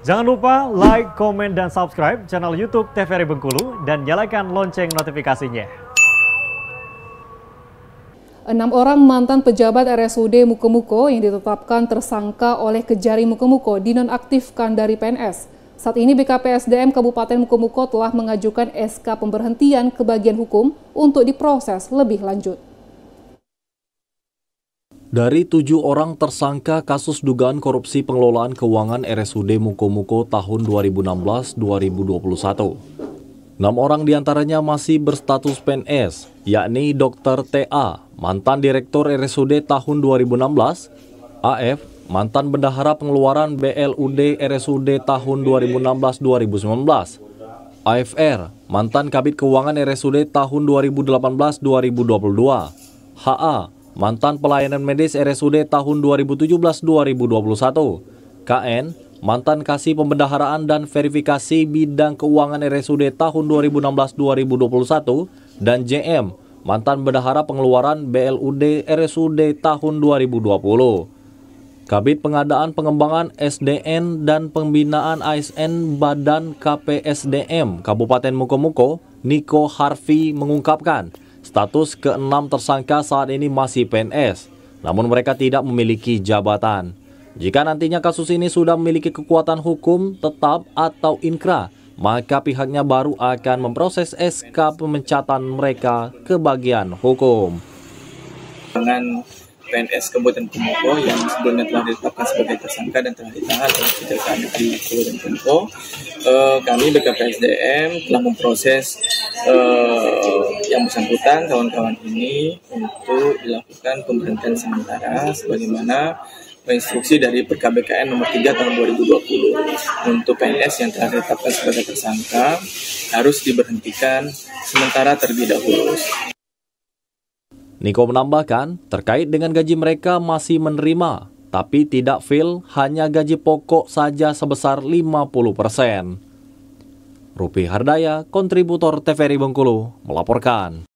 Jangan lupa like, komen, dan subscribe channel YouTube TVRI Bengkulu dan nyalakan lonceng notifikasinya. Enam orang mantan pejabat RSUD Mukomuko yang ditetapkan tersangka oleh Kejari Mukomuko dinonaktifkan dari PNS. Saat ini BKPSDM Kabupaten Mukomuko telah mengajukan SK pemberhentian ke bagian hukum untuk diproses lebih lanjut. Dari tujuh orang tersangka kasus dugaan korupsi pengelolaan keuangan RSUD Mukomuko tahun 2016-2021. Enam orang diantaranya masih berstatus PNS, yakni Dr. TA, mantan Direktur RSUD tahun 2016, AF, mantan Bendahara Pengeluaran BLUD RSUD tahun 2016-2019, AFR, mantan Kabit Keuangan RSUD tahun 2018-2022, HA, mantan pelayanan medis RSUD tahun 2017-2021, KN, mantan Kasih Pembendaharaan dan Verifikasi Bidang Keuangan RSUD tahun 2016-2021, dan JM, mantan Bendahara Pengeluaran BLUD RSUD tahun 2020. Kabit Pengadaan Pengembangan SDN dan Pembinaan ASN Badan KPSDM Kabupaten Mukomuko, Niko Harfi mengungkapkan, Status keenam tersangka saat ini masih PNS, namun mereka tidak memiliki jabatan. Jika nantinya kasus ini sudah memiliki kekuatan hukum tetap atau inkra, maka pihaknya baru akan memproses SK pemecatan mereka ke bagian hukum. Dengan PNS Kabupaten Pemoko yang sebelumnya telah ditetapkan sebagai tersangka dan telah ditahan oleh Kejaksaan di Kabupaten Pemoko. Eh, kami BKPSDM telah memproses eh, yang bersangkutan kawan-kawan ini untuk dilakukan pemberhentian sementara sebagaimana instruksi dari PKBKN nomor 3 tahun 2020 untuk PNS yang telah ditetapkan sebagai tersangka harus diberhentikan sementara terlebih dahulu. Niko menambahkan, terkait dengan gaji mereka masih menerima, tapi tidak fill hanya gaji pokok saja sebesar 50 persen. Rupi Hardaya, kontributor TVRI Bengkulu, melaporkan.